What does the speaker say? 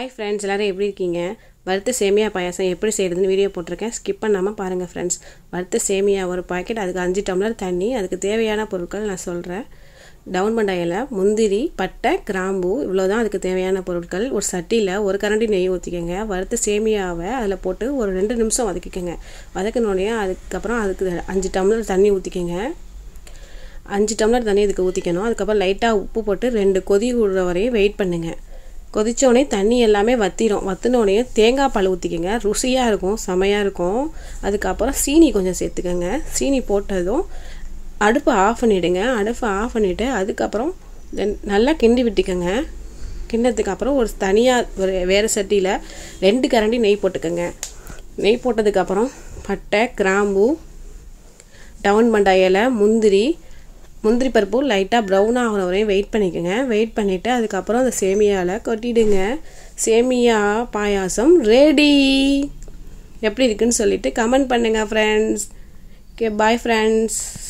hi friends எல்லோரும் எப்படி இருக்கீங்க வறுத்த சேமியா பாயாசம் எப்படி செய்கிறதுன்னு வீடியோ போட்டிருக்கேன் ஸ்கிப் பண்ணாமல் பாருங்கள் ஃப்ரெண்ட்ஸ் வறுத்த சேமியா ஒரு பாக்கெட் அதுக்கு அஞ்சு டம்ளர் தண்ணி அதுக்கு தேவையான பொருட்கள் நான் சொல்கிறேன் டவுன் பண்ட முந்திரி பட்டை கிராம்பு இவ்வளோ தான் அதுக்கு தேவையான பொருட்கள் ஒரு சட்டியில் ஒரு கரண்டி நெய் ஊற்றிக்கோங்க வறுத்த சேமியாவை அதில் போட்டு ஒரு ரெண்டு நிமிஷம் வதக்கிக்கோங்க வதக்கினோடனே அதுக்கப்புறம் அதுக்கு அஞ்சு டம்ளர் தண்ணி ஊற்றிக்கோங்க அஞ்சு டம்ளர் தண்ணி இதுக்கு ஊற்றிக்கணும் அதுக்கப்புறம் லைட்டாக உப்பு போட்டு ரெண்டு கொதி விடுற வரையும் வெயிட் பண்ணுங்கள் கொதித்தோடனே தண்ணி எல்லாமே வத்திரும் வத்தினோடனே தேங்காய் பால் ஊற்றிக்கோங்க ருசியாக இருக்கும் செமையாக இருக்கும் அதுக்கப்புறம் சீனி கொஞ்சம் சேர்த்துக்கோங்க சீனி போட்டதும் அடுப்பை ஆஃப் பண்ணிவிடுங்க அடுப்பை ஆஃப் பண்ணிவிட்டு அதுக்கப்புறம் நல்லா கிண்டி விட்டுக்கோங்க கிண்டதுக்கு அப்புறம் ஒரு தனியாக ஒரு வேறு சட்டியில் ரெண்டு கரண்டி நெய் போட்டுக்கோங்க நெய் போட்டதுக்கப்புறம் பட்டை கிராம்பு டவுன் பண்டா முந்திரி முந்திரி பருப்பு லைட்டாக ப்ரௌன் ஆகிற வரையும் வெயிட் பண்ணிக்கோங்க வெயிட் பண்ணிவிட்டு அதுக்கப்புறம் அந்த சேமியாவில் கொட்டிடுங்க சேமியா பாயாசம் ரெடி எப்படி இருக்குன்னு சொல்லிவிட்டு கமெண்ட் பண்ணுங்கள் ஃப்ரெண்ட்ஸ் ஓகே பாய் ஃப்ரெண்ட்ஸ்